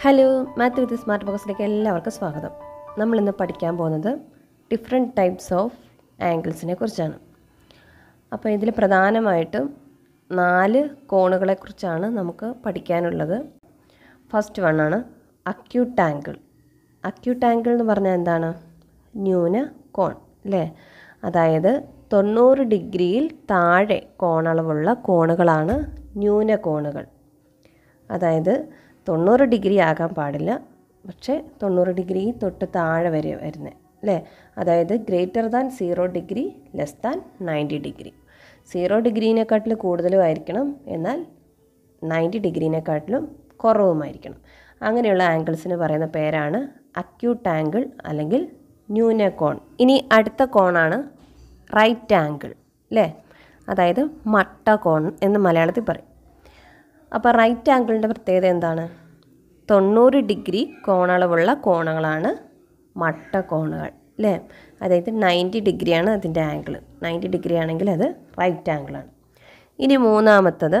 hello math വിത്ത് smart ബോക്സിലേക്ക് എല്ലാവർക്കും സ്വാഗതം നമ്മളിന്ന് പഠിക്കാൻ പോകുന്നത് ഡിഫറെൻ്റ് ടൈപ്സ് ഓഫ് ആംഗിൾസിനെ കുറിച്ചാണ് അപ്പോൾ ഇതിൽ പ്രധാനമായിട്ടും നാല് കോണുകളെക്കുറിച്ചാണ് നമുക്ക് പഠിക്കാനുള്ളത് ഫസ്റ്റ് വൺ ആണ് അക്യൂട്ട് ആംഗിൾ അക്യൂട്ട് ആംഗിൾ എന്ന് പറഞ്ഞാൽ എന്താണ് ന്യൂന കോൺ അല്ലേ അതായത് തൊണ്ണൂറ് ഡിഗ്രിയിൽ താഴെ കോണളവുള്ള കോണുകളാണ് ന്യൂന കോണുകൾ അതായത് തൊണ്ണൂറ് ഡിഗ്രി ആകാൻ പാടില്ല പക്ഷേ തൊണ്ണൂറ് ഡിഗ്രി തൊട്ട് താഴെ വരെ വരുന്നത് അല്ലേ അതായത് greater than zero degree less than ninety degree zero ഡിഗ്രീനെക്കാട്ടിൽ ആയിരിക്കണം എന്നാൽ നയൻറ്റി ഡിഗ്രീനെക്കാട്ടിലും കുറവുമായിരിക്കണം അങ്ങനെയുള്ള ആംഗിൾസിന് പറയുന്ന പേരാണ് അക്യൂട്ട് ആംഗിൾ അല്ലെങ്കിൽ ന്യൂനകോൺ ഇനി അടുത്ത കോണാണ് റൈറ്റ് ആംഗിൾ അല്ലേ അതായത് മട്ട കോൺ എന്ന് മലയാളത്തിൽ പറയും അപ്പോൾ റൈറ്റ് ആംഗിളിൻ്റെ പ്രത്യേകത എന്താണ് തൊണ്ണൂറ് ഡിഗ്രി കോണളവുള്ള മട്ട കോണുകൾ അല്ലേ അതായത് നയൻറ്റി ഡിഗ്രിയാണ് അതിൻ്റെ ആംഗിൾ നയൻറ്റി ഡിഗ്രി ആണെങ്കിൽ അത് റൈറ്റ് ആംഗിളാണ് ഇനി മൂന്നാമത്തത്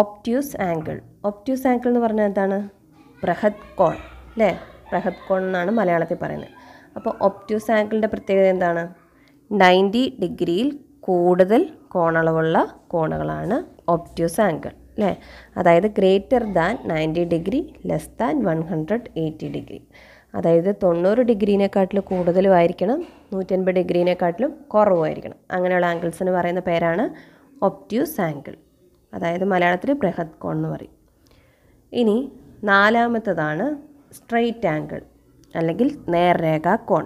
ഒപ്റ്റ്യൂസ് ആംഗിൾ ഒപ്റ്റ്യൂസ് ആംഗിൾ എന്ന് പറഞ്ഞാൽ എന്താണ് ബൃഹത് കോൺ അല്ലേ ബൃഹത് കോൺ എന്നാണ് മലയാളത്തിൽ പറയുന്നത് അപ്പോൾ ഒപ്റ്റ്യൂസ് ആംഗിളിൻ്റെ പ്രത്യേകത എന്താണ് നയൻറ്റി ഡിഗ്രിയിൽ കൂടുതൽ കോണളവുള്ള കോണുകളാണ് ഒപ്റ്റ്യൂസ് ആംഗിൾ അല്ലേ അതായത് greater than ninety degree less than one hundred eighty degree അതായത് തൊണ്ണൂറ് ഡിഗ്രീനെക്കാട്ടിലും കൂടുതലുമായിരിക്കണം നൂറ്റൻപത് ഡിഗ്രീനെക്കാട്ടിലും കുറവുമായിരിക്കണം അങ്ങനെയുള്ള ആംഗിൾസിന് പറയുന്ന പേരാണ് ഒപ്റ്റ്യൂസ് ആംഗിൾ അതായത് മലയാളത്തിൽ ബൃഹത് കോൺ എന്ന് പറയും ഇനി നാലാമത്തതാണ് സ്ട്രെയിറ്റ് ആംഗിൾ അല്ലെങ്കിൽ നേർരേഖാ കോൺ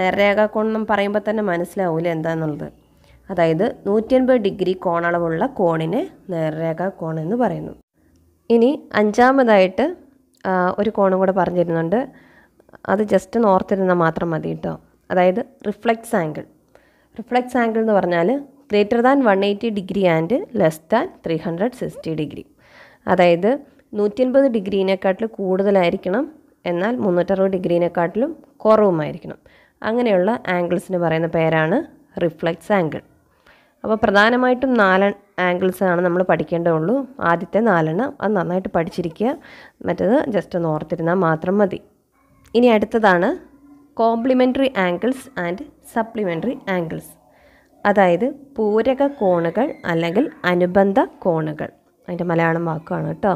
നേർരേഖാ കോൺ എന്ന് പറയുമ്പോൾ തന്നെ മനസ്സിലാവില്ല എന്താണെന്നുള്ളത് അതായത് നൂറ്റിയൻപത് ഡിഗ്രി കോണളവുള്ള കോണിനെ നേർരേഖ കോൺ എന്ന് പറയുന്നു ഇനി അഞ്ചാമതായിട്ട് ഒരു കോണും കൂടെ പറഞ്ഞിരുന്നുണ്ട് അത് ജസ്റ്റ് ഓർത്തിരുന്നാൽ മാത്രം മതി കേട്ടോ അതായത് റിഫ്ലക്സ് ആംഗിൾ റിഫ്ലക്സ് ആംഗിൾ എന്ന് പറഞ്ഞാൽ greater than one eighty degree and less than three hundred sixty degree അതായത് നൂറ്റി അൻപത് കൂടുതലായിരിക്കണം എന്നാൽ മുന്നൂറ്ററുപത് ഡിഗ്രീനെക്കാട്ടിലും കുറവുമായിരിക്കണം അങ്ങനെയുള്ള ആംഗിൾസിന് പറയുന്ന പേരാണ് റിഫ്ലക്സ് ആംഗിൾ അപ്പോൾ പ്രധാനമായിട്ടും നാല് ആംഗിൾസാണ് നമ്മൾ പഠിക്കേണ്ടതുള്ളൂ ആദ്യത്തെ നാലെണ്ണം അത് നന്നായിട്ട് പഠിച്ചിരിക്കുക മറ്റേത് ജസ്റ്റ് ഒന്ന് ഓർത്തിരുന്നാൽ മാത്രം മതി ഇനി അടുത്തതാണ് complementary angles and supplementary angles അതായത് പൂരക കോണുകൾ അല്ലെങ്കിൽ അനുബന്ധ കോണുകൾ അതിൻ്റെ മലയാളം വാക്കാണ് കേട്ടോ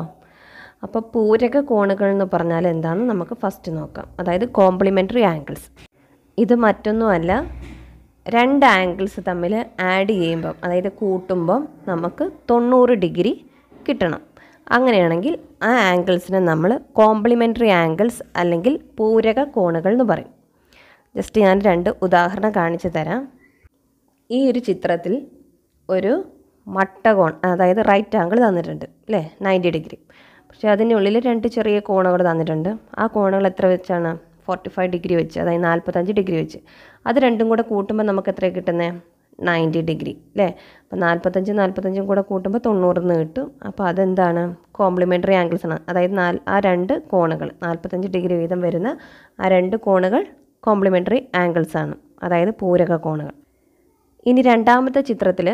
അപ്പോൾ പൂരക കോണുകൾ എന്ന് പറഞ്ഞാൽ എന്താണെന്ന് നമുക്ക് ഫസ്റ്റ് നോക്കാം അതായത് കോംപ്ലിമെൻ്ററി ആംഗിൾസ് ഇത് മറ്റൊന്നുമല്ല രണ്ട് ആംഗിൾസ് തമ്മിൽ ആഡ് ചെയ്യുമ്പം അതായത് കൂട്ടുമ്പം നമുക്ക് തൊണ്ണൂറ് ഡിഗ്രി കിട്ടണം അങ്ങനെയാണെങ്കിൽ ആ ആംഗിൾസിനെ നമ്മൾ കോംപ്ലിമെൻ്ററി ആംഗിൾസ് അല്ലെങ്കിൽ പൂരക കോണുകൾ എന്ന് പറയും ജസ്റ്റ് ഞാൻ രണ്ട് ഉദാഹരണം കാണിച്ചു തരാം ഈ ഒരു ചിത്രത്തിൽ ഒരു മട്ടകോൺ അതായത് റൈറ്റ് ആംഗിൾ തന്നിട്ടുണ്ട് അല്ലേ നയൻറ്റി ഡിഗ്രി പക്ഷേ അതിനുള്ളിൽ രണ്ട് ചെറിയ കോണുകൾ തന്നിട്ടുണ്ട് ആ കോണുകൾ എത്ര വെച്ചാണ് ഫോർട്ടി ഫൈവ് ഡിഗ്രി വെച്ച് അതായത് നാൽപ്പത്തഞ്ച് ഡിഗ്രി വെച്ച് അത് രണ്ടും കൂടെ കൂട്ടുമ്പോൾ നമുക്ക് എത്ര കിട്ടുന്നത് നയൻറ്റി ഡിഗ്രി അല്ലേ അപ്പോൾ നാൽപ്പത്തഞ്ച് നാൽപ്പത്തഞ്ചും കൂടെ കൂട്ടുമ്പോൾ നിന്ന് കിട്ടും അപ്പോൾ അതെന്താണ് കോംപ്ലിമെൻ്ററി ആംഗിൾസ് ആണ് അതായത് നാല് ആ രണ്ട് കോണുകൾ നാൽപ്പത്തഞ്ച് ഡിഗ്രി വീതം വരുന്ന ആ രണ്ട് കോണുകൾ കോംപ്ലിമെൻ്ററി ആംഗിൾസ് ആണ് അതായത് പൂരക കോണുകൾ ഇനി രണ്ടാമത്തെ ചിത്രത്തിൽ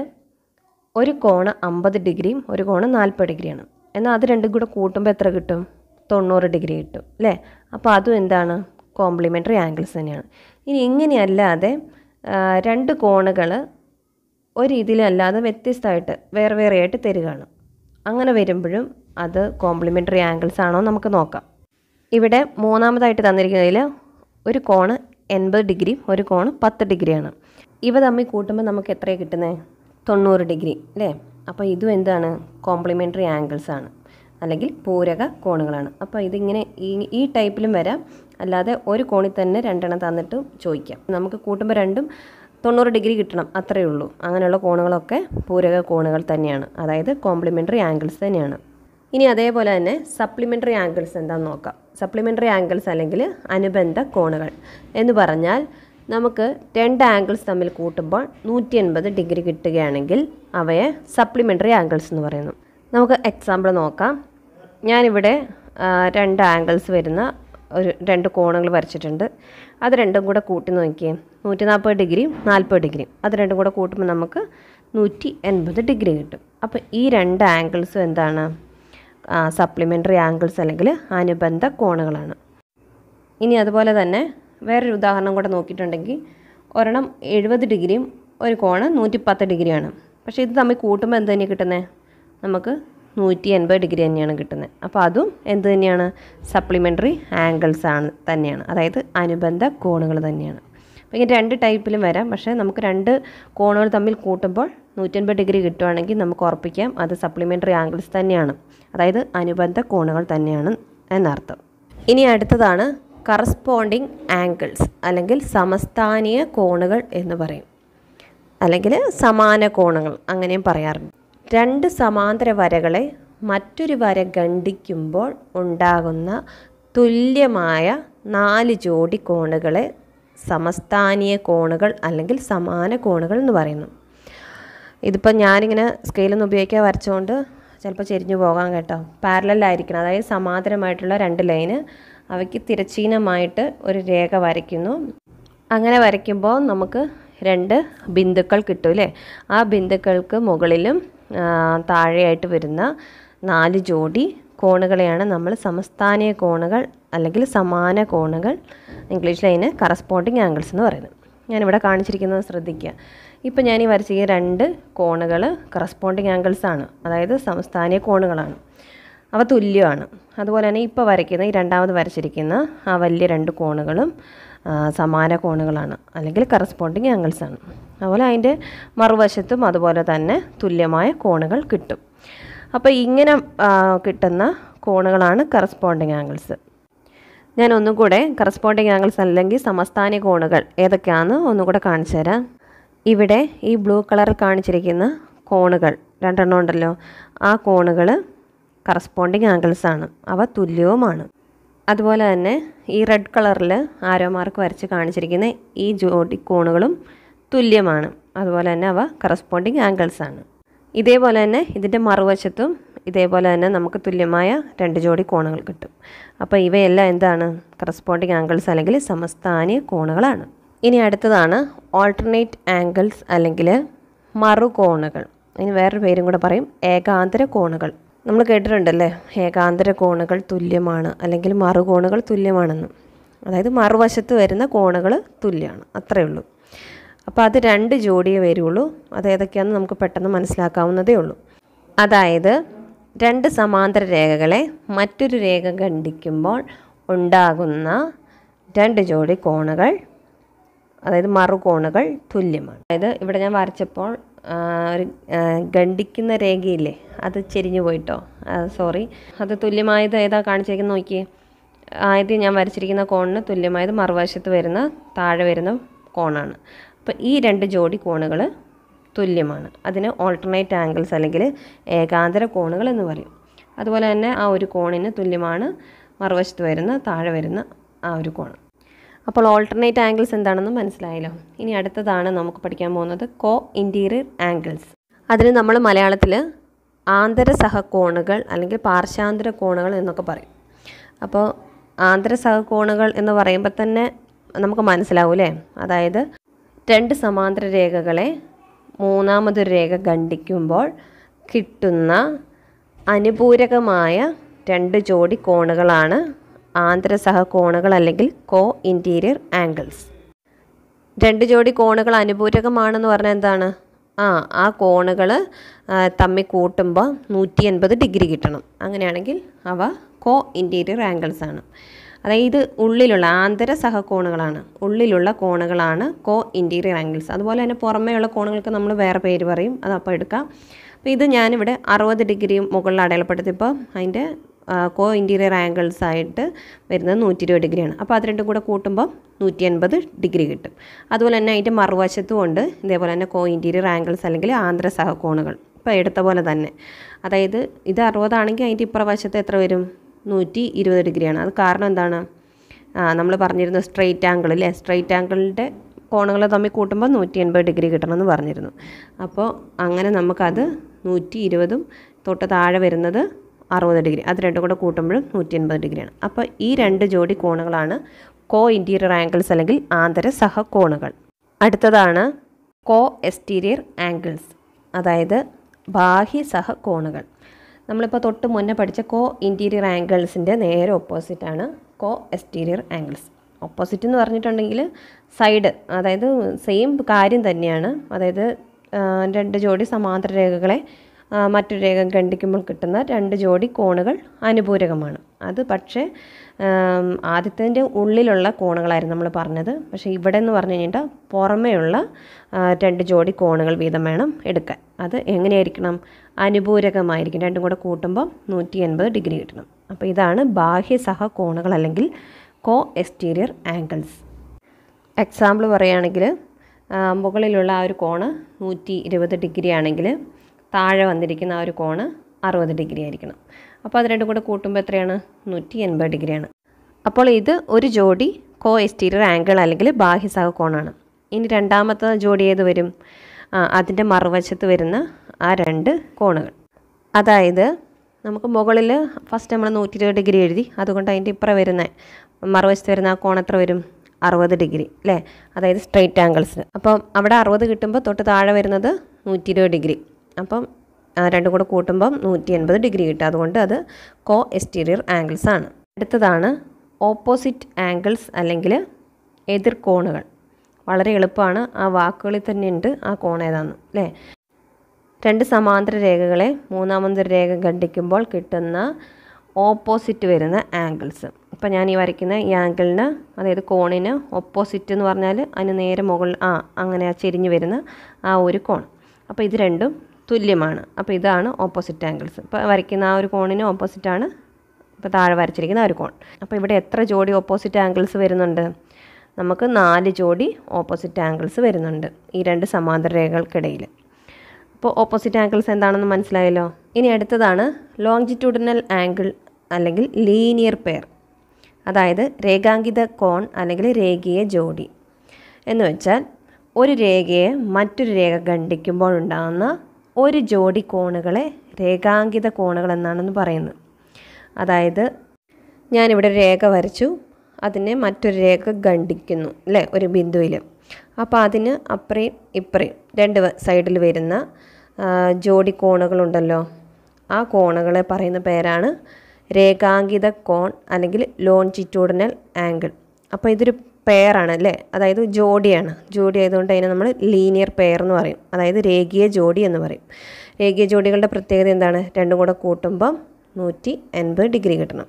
ഒരു കോണ് അമ്പത് ഡിഗ്രിയും ഒരു കോണ് നാൽപ്പത് ഡിഗ്രിയാണ് എന്നാൽ അത് രണ്ടും കൂടെ കൂട്ടുമ്പോൾ എത്ര കിട്ടും തൊണ്ണൂറ് ഡിഗ്രി കിട്ടും അല്ലേ അപ്പോൾ അതും എന്താണ് കോംപ്ലിമെൻ്ററി ആംഗിൾസ് തന്നെയാണ് ഇനി ഇങ്ങനെയല്ലാതെ രണ്ട് കോണുകൾ ഒരു രീതിയിലല്ലാതെ വ്യത്യസ്തമായിട്ട് വേറെ വേറെ ആയിട്ട് തരികയാണ് അങ്ങനെ വരുമ്പോഴും അത് കോംപ്ലിമെൻ്ററി ആംഗിൾസ് ആണോ നമുക്ക് നോക്കാം ഇവിടെ മൂന്നാമതായിട്ട് തന്നിരിക്കുന്നതിൽ ഒരു കോണ് എൺപത് ഡിഗ്രി ഒരു കോണ് പത്ത് ഡിഗ്രിയാണ് ഇവ തമ്മിൽ കൂട്ടുമ്പോൾ നമുക്ക് എത്രയാണ് കിട്ടുന്നത് തൊണ്ണൂറ് ഡിഗ്രി അല്ലേ അപ്പോൾ ഇതും എന്താണ് കോംപ്ലിമെൻ്ററി ആംഗിൾസ് ആണ് അല്ലെങ്കിൽ പൂരക കോണുകളാണ് അപ്പോൾ ഇതിങ്ങനെ ഈ ഈ ടൈപ്പിലും വരാം അല്ലാതെ ഒരു കോണിൽ തന്നെ രണ്ടെണ്ണം തന്നിട്ട് ചോദിക്കാം നമുക്ക് കൂട്ടുമ്പോൾ രണ്ടും തൊണ്ണൂറ് ഡിഗ്രി കിട്ടണം അത്രയേ ഉള്ളൂ അങ്ങനെയുള്ള കോണുകളൊക്കെ പൂരക കോണുകൾ തന്നെയാണ് അതായത് കോംപ്ലിമെൻ്ററി ആംഗിൾസ് തന്നെയാണ് ഇനി അതേപോലെ തന്നെ സപ്ലിമെൻ്ററി ആംഗിൾസ് എന്താണെന്ന് നോക്കാം സപ്ലിമെൻ്ററി ആംഗിൾസ് അല്ലെങ്കിൽ അനുബന്ധ കോണുകൾ എന്ന് പറഞ്ഞാൽ നമുക്ക് രണ്ട് ആംഗിൾസ് തമ്മിൽ കൂട്ടുമ്പോൾ നൂറ്റി എൺപത് ഡിഗ്രി കിട്ടുകയാണെങ്കിൽ അവയെ സപ്ലിമെൻ്ററി ആംഗിൾസ് എന്ന് പറയുന്നു നമുക്ക് എക്സാമ്പിൾ നോക്കാം ഞാനിവിടെ രണ്ട് ആംഗിൾസ് വരുന്ന ഒരു രണ്ട് കോണുകൾ വരച്ചിട്ടുണ്ട് അത് രണ്ടും കൂടെ കൂട്ടി നോക്കിയേ നൂറ്റി നാൽപ്പത് ഡിഗ്രിയും നാൽപ്പത് ഡിഗ്രിയും അത് രണ്ടും കൂടെ കൂട്ടുമ്പോൾ നമുക്ക് നൂറ്റി എൺപത് ഡിഗ്രി കിട്ടും അപ്പോൾ ഈ രണ്ട് ആംഗിൾസും എന്താണ് സപ്ലിമെൻ്ററി ആംഗിൾസ് അല്ലെങ്കിൽ അനുബന്ധ കോണുകളാണ് ഇനി അതുപോലെ തന്നെ വേറൊരു ഉദാഹരണം കൂടെ നോക്കിയിട്ടുണ്ടെങ്കിൽ ഒരെണ്ണം എഴുപത് ഡിഗ്രിയും ഒരു കോണ് നൂറ്റി പത്ത് ഡിഗ്രിയാണ് പക്ഷേ ഇത് തമ്മിൽ കൂട്ടുമ്പോൾ എന്ത് തന്നെയാണ് കിട്ടുന്നത് നമുക്ക് നൂറ്റി എൺപത് ഡിഗ്രി തന്നെയാണ് കിട്ടുന്നത് അപ്പോൾ അതും എന്ത് തന്നെയാണ് സപ്ലിമെൻ്ററി ആംഗിൾസ് ആണ് തന്നെയാണ് അതായത് അനുബന്ധ കോണുകൾ തന്നെയാണ് അപ്പോൾ ഇങ്ങനെ രണ്ട് ടൈപ്പിലും വരാം പക്ഷേ നമുക്ക് രണ്ട് കോണുകൾ തമ്മിൽ കൂട്ടുമ്പോൾ നൂറ്റൻപത് ഡിഗ്രി കിട്ടുവാണെങ്കിൽ നമുക്ക് ഉറപ്പിക്കാം അത് സപ്ലിമെൻ്ററി ആംഗിൾസ് തന്നെയാണ് അതായത് അനുബന്ധ കോണുകൾ തന്നെയാണ് എന്നർത്ഥം ഇനി അടുത്തതാണ് കറസ്പോണ്ടിങ് ആംഗിൾസ് അല്ലെങ്കിൽ സമസ്ഥാനീയ കോണുകൾ എന്ന് പറയും അല്ലെങ്കിൽ സമാന കോണുകൾ അങ്ങനെയും പറയാറുണ്ട് രണ്ട് സമാന്തര വരകളെ മറ്റൊരു വര ഖണ്ഡിക്കുമ്പോൾ ഉണ്ടാകുന്ന തുല്യമായ നാല് ജോഡി കോണുകളെ സമസ്ഥാനീയ കോണുകൾ അല്ലെങ്കിൽ സമാന കോണുകൾ എന്ന് പറയുന്നു ഇതിപ്പോൾ ഞാനിങ്ങനെ സ്കെയിലൊന്നും ഉപയോഗിക്കാൻ വരച്ചുകൊണ്ട് ചിലപ്പോൾ ചെരിഞ്ഞു പോകാം കേട്ടോ പാരലായിരിക്കണം അതായത് സമാന്തരമായിട്ടുള്ള രണ്ട് ലൈന് അവയ്ക്ക് തിരച്ചീനമായിട്ട് ഒരു രേഖ വരയ്ക്കുന്നു അങ്ങനെ വരയ്ക്കുമ്പോൾ നമുക്ക് രണ്ട് ബിന്ദുക്കൾ കിട്ടും അല്ലേ ആ ബിന്ദുക്കൾക്ക് മുകളിലും താഴെയായിട്ട് വരുന്ന നാല് ജോഡി കോണുകളെയാണ് നമ്മൾ സമസ്ഥാനീയ കോണുകൾ അല്ലെങ്കിൽ സമാന കോണുകൾ ഇംഗ്ലീഷിൽ അതിന് കറസ്പോണ്ടിങ് ആംഗിൾസ് എന്ന് പറയുന്നത് ഞാനിവിടെ കാണിച്ചിരിക്കുന്നത് ശ്രദ്ധിക്കുക ഇപ്പം ഞാൻ ഈ വരച്ച ഈ രണ്ട് കോണുകൾ കറസ്പോണ്ടിങ് ആംഗിൾസ് ആണ് അതായത് സംസ്ഥാനീയ കോണുകളാണ് അവ തുല്യമാണ് അതുപോലെ തന്നെ ഇപ്പോൾ വരയ്ക്കുന്ന ഈ രണ്ടാമത് വരച്ചിരിക്കുന്ന ആ വലിയ രണ്ട് കോണുകളും സമാന കോണുകളാണ് അല്ലെങ്കിൽ കറസ്പോണ്ടിങ് ആംഗിൾസ് ആണ് അതുപോലെ അതിൻ്റെ മറുവശത്തും അതുപോലെ തന്നെ തുല്യമായ കോണുകൾ കിട്ടും അപ്പോൾ ഇങ്ങനെ കിട്ടുന്ന കോണുകളാണ് കറസ്പോണ്ടിങ് ആംഗിൾസ് ഞാൻ ഒന്നും കൂടെ കറസ്പോണ്ടിങ് ആംഗിൾസ് അല്ലെങ്കിൽ സമസ്ഥാന കോണുകൾ ഏതൊക്കെയാണെന്ന് ഒന്നും കൂടെ കാണിച്ചു തരാം ഇവിടെ ഈ ബ്ലൂ കളറിൽ കാണിച്ചിരിക്കുന്ന കോണുകൾ രണ്ടെണ്ണം ഉണ്ടല്ലോ ആ കോണുകൾ കറസ്പോണ്ടിങ് ആണ് അവ തുല്യവുമാണ് അതുപോലെ തന്നെ ഈ റെഡ് കളറിൽ ആരോ മാർക്ക് വരച്ച് കാണിച്ചിരിക്കുന്ന ഈ ജോഡി കോണുകളും തുല്യമാണ് അതുപോലെ തന്നെ അവ കറസ്പോണ്ടിങ് ആണ് ഇതേപോലെ തന്നെ ഇതിൻ്റെ മറുവശത്തും ഇതേപോലെ തന്നെ നമുക്ക് തുല്യമായ രണ്ട് ജോഡി കോണുകൾ കിട്ടും അപ്പോൾ ഇവയെല്ലാം എന്താണ് കറസ്പോണ്ടിങ് ആംഗിൾസ് അല്ലെങ്കിൽ സമസ്ഥാനീയ കോണുകളാണ് ഇനി അടുത്തതാണ് ഓൾട്ടർനേറ്റ് ആംഗിൾസ് അല്ലെങ്കിൽ മറുകോണുകൾ ഇനി വേറൊരു പേരും കൂടെ പറയും ഏകാന്തര കോണുകൾ നമ്മൾ കേട്ടിട്ടുണ്ടല്ലേ ഏകാന്തര കോണുകൾ തുല്യമാണ് അല്ലെങ്കിൽ മറുകോണുകൾ തുല്യമാണെന്ന് അതായത് മറുവശത്ത് വരുന്ന കോണുകൾ തുല്യമാണ് അത്രയേ ഉള്ളൂ അപ്പോൾ അത് രണ്ട് ജോഡിയെ വരുള്ളൂ അത് ഏതൊക്കെയാണെന്ന് നമുക്ക് പെട്ടെന്ന് മനസ്സിലാക്കാവുന്നതേ ഉള്ളൂ അതായത് രണ്ട് സമാന്തര രേഖകളെ മറ്റൊരു രേഖ ഖണ്ഡിക്കുമ്പോൾ ഉണ്ടാകുന്ന രണ്ട് ജോഡി കോണുകൾ അതായത് മറുകോണുകൾ തുല്യമാണ് അതായത് ഇവിടെ ഞാൻ വരച്ചപ്പോൾ ഒരു ഖണ്ഡിക്കുന്ന രേഖയില്ലേ അത് ചെരിഞ്ഞു പോയിട്ടോ സോറി അത് തുല്യമായത് ഏതാ കാണിച്ചേക്കുന്നത് നോക്കിയേ ആദ്യം ഞാൻ വരച്ചിരിക്കുന്ന കോണിന് തുല്യമായത് മറുവശത്ത് വരുന്ന താഴെ വരുന്ന കോണാണ് അപ്പോൾ ഈ രണ്ട് ജോഡി കോണുകൾ തുല്യമാണ് അതിന് ഓൾട്ടർനേറ്റ് ആംഗിൾസ് അല്ലെങ്കിൽ ഏകാന്തര കോണുകൾ എന്ന് പറയും അതുപോലെ തന്നെ ആ ഒരു കോണിന് തുല്യമാണ് മറുവശത്ത് വരുന്ന താഴെ വരുന്ന ആ ഒരു കോണം അപ്പോൾ ഓൾട്ടർനേറ്റ് ആംഗിൾസ് എന്താണെന്ന് മനസ്സിലായല്ലോ ഇനി അടുത്തതാണ് നമുക്ക് പഠിക്കാൻ പോകുന്നത് കോ ഇൻറ്റീരിയർ ആംഗിൾസ് അതിന് നമ്മൾ മലയാളത്തിൽ ആന്തര സഹകോണുകൾ അല്ലെങ്കിൽ പാർശ്വാന്തര കോണുകൾ എന്നൊക്കെ പറയും അപ്പോൾ ആന്തര സഹകോണുകൾ എന്ന് പറയുമ്പോൾ തന്നെ നമുക്ക് മനസ്സിലാവും അല്ലേ അതായത് രണ്ട് സമാന്തര രേഖകളെ മൂന്നാമതൊരു രേഖ ഖണ്ഡിക്കുമ്പോൾ കിട്ടുന്ന അനുപൂരകമായ രണ്ട് ജോഡി കോണുകളാണ് ആന്തരസഹകോണുകൾ അല്ലെങ്കിൽ കോ ഇൻറ്റീരിയർ ആംഗിൾസ് രണ്ട് ജോഡി കോണുകൾ അനുപൂരകമാണെന്ന് പറഞ്ഞാൽ എന്താണ് ആ ആ കോണുകൾ തമ്മിൽ കൂട്ടുമ്പോൾ നൂറ്റി എൺപത് ഡിഗ്രി കിട്ടണം അങ്ങനെയാണെങ്കിൽ അവ കോ ഇൻറ്റീരിയർ ആംഗിൾസ് ആണ് അതായത് ഉള്ളിലുള്ള ആന്തര സഹകോണുകളാണ് ഉള്ളിലുള്ള കോണുകളാണ് കോ ഇൻറ്റീരിയർ ആംഗിൾസ് അതുപോലെ തന്നെ പുറമേയുള്ള കോണുകൾക്ക് നമ്മൾ വേറെ പേര് പറയും അത് അപ്പോൾ എടുക്കാം അപ്പോൾ ഇത് ഞാനിവിടെ അറുപത് ഡിഗ്രി മുകളിൽ അടയാളപ്പെടുത്തിയപ്പോൾ അതിൻ്റെ കോ ഇൻറ്റീരിയർ ആംഗിൾസ് ആയിട്ട് വരുന്നത് നൂറ്റി ഇരുപത് ഡിഗ്രിയാണ് അപ്പോൾ അത് രണ്ടും കൂടെ കൂട്ടുമ്പോൾ നൂറ്റി അൻപത് ഡിഗ്രി കിട്ടും അതുപോലെ തന്നെ അതിൻ്റെ മറുവശത്തും ഉണ്ട് ഇതേപോലെ തന്നെ കോ ഇൻറ്റീരിയർ ആംഗിൾസ് അല്ലെങ്കിൽ ആന്തര സഹകോണുകൾ ഇപ്പോൾ എടുത്ത പോലെ തന്നെ അതായത് ഇത് അറുപതാണെങ്കിൽ അതിൻ്റെ ഇപ്പുറവശത്ത് എത്ര വരും നൂറ്റി ഇരുപത് ഡിഗ്രിയാണ് അത് കാരണം എന്താണ് നമ്മൾ പറഞ്ഞിരുന്നത് സ്ട്രെയിറ്റ് ആംഗിൾ അല്ലേ സ്ട്രെയിറ്റ് ആംഗിളിൻ്റെ കോണുകൾ തമ്മിൽ കൂട്ടുമ്പോൾ നൂറ്റി എൺപത് ഡിഗ്രി കിട്ടണമെന്ന് പറഞ്ഞിരുന്നു അപ്പോൾ അങ്ങനെ നമുക്കത് നൂറ്റി ഇരുപതും തൊട്ട് താഴെ വരുന്നത് അറുപത് ഡിഗ്രി അത് രണ്ടും കൂടെ കൂട്ടുമ്പോഴും നൂറ്റി അൻപത് ഡിഗ്രിയാണ് അപ്പോൾ ഈ രണ്ട് ജോഡി കോണുകളാണ് കോ ഇൻറ്റീരിയർ ആംഗിൾസ് അല്ലെങ്കിൽ ആന്തര സഹ കോണുകൾ അടുത്തതാണ് കോ എക്സ്റ്റീരിയർ ആംഗിൾസ് അതായത് ബാഹ്യ കോണുകൾ നമ്മളിപ്പോൾ തൊട്ട് മുന്നേ പഠിച്ച കോ ഇൻറ്റീരിയർ ആംഗിൾസിൻ്റെ നേരെ ഓപ്പോസിറ്റാണ് കോ എക്സ്റ്റീരിയർ ആംഗിൾസ് ഓപ്പോസിറ്റ് എന്ന് പറഞ്ഞിട്ടുണ്ടെങ്കിൽ സൈഡ് അതായത് സെയിം കാര്യം തന്നെയാണ് അതായത് രണ്ട് ജോഡി സമാന്തര രേഖകളെ മറ്റൊരു രേഖ ഖണ്ഡിക്കുമ്പോൾ കിട്ടുന്ന രണ്ട് ജോഡി കോണുകൾ അനുപൂരകമാണ് അത് പക്ഷേ ആദ്യത്തിൻ്റെ ഉള്ളിലുള്ള കോണുകളായിരുന്നു നമ്മൾ പറഞ്ഞത് പക്ഷേ ഇവിടെ എന്ന് പറഞ്ഞു കഴിഞ്ഞിട്ട് പുറമേയുള്ള രണ്ട് ജോഡി കോണുകൾ വീതം വേണം എടുക്കാൻ അത് എങ്ങനെയായിരിക്കണം അനുപൂരകമായിരിക്കും രണ്ടും കൂടെ കൂട്ടുമ്പോൾ നൂറ്റി എൺപത് ഡിഗ്രി കിട്ടണം അപ്പോൾ ഇതാണ് ബാഹ്യ കോണുകൾ അല്ലെങ്കിൽ കോ എക്സ്റ്റീരിയർ ആംഗിൾസ് എക്സാമ്പിൾ പറയുകയാണെങ്കിൽ മുകളിലുള്ള ആ ഒരു കോണ് നൂറ്റി ഇരുപത് ഡിഗ്രി ആണെങ്കിൽ താഴെ വന്നിരിക്കുന്ന ആ ഒരു കോണ് അറുപത് ഡിഗ്രി ആയിരിക്കണം അപ്പോൾ അത് രണ്ടും കൂടെ കൂട്ടുമ്പോൾ എത്രയാണ് നൂറ്റി എൺപത് ഡിഗ്രിയാണ് അപ്പോൾ ഇത് ഒരു ജോഡി കോ എസ്റ്റീരിയർ ആംഗിൾ അല്ലെങ്കിൽ ബാഹ്യസഹ കോണാണ് ഇനി രണ്ടാമത്തെ ജോഡി ഏത് വരും അതിൻ്റെ മറുവശത്ത് വരുന്ന ആ രണ്ട് കോണുകൾ അതായത് നമുക്ക് മുകളിൽ ഫസ്റ്റ് നമ്മൾ നൂറ്റി ഇരുപത് ഡിഗ്രി എഴുതി അതുകൊണ്ട് അതിൻ്റെ ഇപ്പുറം വരുന്ന മറുവശത്ത് വരുന്ന ആ കോൺ എത്ര വരും അറുപത് ഡിഗ്രി അല്ലേ അതായത് സ്ട്രെയിറ്റ് ആംഗിൾസ് അപ്പം അവിടെ അറുപത് കിട്ടുമ്പോൾ തൊട്ട് താഴെ വരുന്നത് നൂറ്റി ഡിഗ്രി അപ്പം രണ്ടും കൂടെ കൂട്ടുമ്പം നൂറ്റി എൺപത് ഡിഗ്രി കിട്ടും അതുകൊണ്ട് അത് കോ എക്സ്റ്റീരിയർ ആംഗിൾസ് ആണ് അടുത്തതാണ് ഓപ്പോസിറ്റ് ആംഗിൾസ് അല്ലെങ്കിൽ എതിർ കോണുകൾ വളരെ എളുപ്പമാണ് ആ വാക്കുകളിൽ തന്നെയുണ്ട് ആ കോൺ ഏതാണെന്ന് അല്ലേ രണ്ട് സമാന്തര രേഖകളെ മൂന്നാമത്തെ രേഖ ഖണ്ഡിക്കുമ്പോൾ കിട്ടുന്ന ഓപ്പോസിറ്റ് വരുന്ന ആംഗിൾസ് ഇപ്പം ഞാൻ ഈ വരയ്ക്കുന്ന ഈ ആംഗിളിന് അതായത് കോണിന് ഓപ്പോസിറ്റ് എന്ന് പറഞ്ഞാൽ അതിന് നേരെ മുകളിൽ ആ അങ്ങനെ ആ ചെരിഞ്ഞ് വരുന്ന ആ ഒരു കോൺ അപ്പോൾ ഇത് രണ്ടും തുല്യമാണ് അപ്പോൾ ഇതാണ് ഓപ്പോസിറ്റ് ആംഗിൾസ് ഇപ്പോൾ വരയ്ക്കുന്ന ആ ഒരു കോണിന് ഓപ്പോസിറ്റാണ് ഇപ്പോൾ താഴെ വരച്ചിരിക്കുന്ന ആ ഒരു കോൺ അപ്പോൾ ഇവിടെ എത്ര ജോഡി ഓപ്പോസിറ്റ് ആംഗിൾസ് വരുന്നുണ്ട് നമുക്ക് നാല് ജോഡി ഓപ്പോസിറ്റ് ആംഗിൾസ് വരുന്നുണ്ട് ഈ രണ്ട് സമാന്തര രേഖകൾക്കിടയിൽ അപ്പോൾ ഓപ്പോസിറ്റ് ആംഗിൾസ് എന്താണെന്ന് മനസ്സിലായല്ലോ ഇനി അടുത്തതാണ് ലോങ്ജിറ്റ്യൂഡിനൽ ആംഗിൾ അല്ലെങ്കിൽ ലീനിയർ പെയർ അതായത് രേഖാങ്കിത കോൺ അല്ലെങ്കിൽ രേഖീയ ജോഡി എന്ന് വെച്ചാൽ ഒരു രേഖയെ മറ്റൊരു രേഖ ഖണ്ഡിക്കുമ്പോഴുണ്ടാകുന്ന ഒരു ജോഡി കോണുകളെ രേഖാങ്കിത കോണുകൾ എന്നാണെന്ന് പറയുന്നത് അതായത് ഞാനിവിടെ ഒരു രേഖ വരച്ചു അതിനെ മറ്റൊരു രേഖ ഖണ്ഡിക്കുന്നു അല്ലേ ഒരു ബിന്ദുവിൽ അപ്പോൾ അതിന് അപ്പുറയും ഇപ്പുറയും രണ്ട് സൈഡിൽ വരുന്ന ജോഡി കോണുകളുണ്ടല്ലോ ആ കോണുകളെ പറയുന്ന പേരാണ് രേഖാങ്കിത കോൺ അല്ലെങ്കിൽ ലോൺചിറ്റ്യൂഡിനൽ ആംഗിൾ അപ്പോൾ ഇതൊരു ആണ് അല്ലേ അതായത് ജോഡിയാണ് ജോഡി ആയതുകൊണ്ട് അതിനെ നമ്മൾ ലീനിയർ പെയർ എന്ന് പറയും അതായത് രേഖീയ ജോഡി എന്ന് പറയും രേഖീയ ജോഡികളുടെ പ്രത്യേകത എന്താണ് രണ്ടും കൂടെ കൂട്ടുമ്പം നൂറ്റി എൺപത് ഡിഗ്രി കിട്ടണം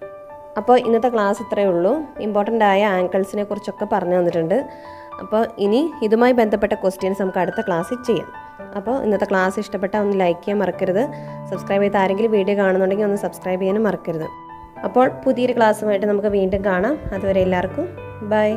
അപ്പോൾ ഇന്നത്തെ ക്ലാസ് ഇത്രയേ ഉള്ളൂ ഇമ്പോർട്ടൻ്റ് ആയ ആങ്കിൾസിനെ കുറിച്ചൊക്കെ പറഞ്ഞു തന്നിട്ടുണ്ട് അപ്പോൾ ഇനി ഇതുമായി ബന്ധപ്പെട്ട ക്വസ്റ്റ്യൻസ് നമുക്ക് അടുത്ത ക്ലാസ്സിൽ ചെയ്യാം അപ്പോൾ ഇന്നത്തെ ക്ലാസ് ഇഷ്ടപ്പെട്ടാൽ ഒന്ന് ലൈക്ക് ചെയ്യാൻ മറക്കരുത് സബ്സ്ക്രൈബ് ചെയ്ത് ആരെങ്കിലും വീഡിയോ കാണുന്നുണ്ടെങ്കിൽ ഒന്ന് സബ്സ്ക്രൈബ് ചെയ്യാനും മറക്കരുത് അപ്പോൾ പുതിയൊരു ക്ലാസ്സുമായിട്ട് നമുക്ക് വീണ്ടും കാണാം അതുവരെ എല്ലാവർക്കും ബൈ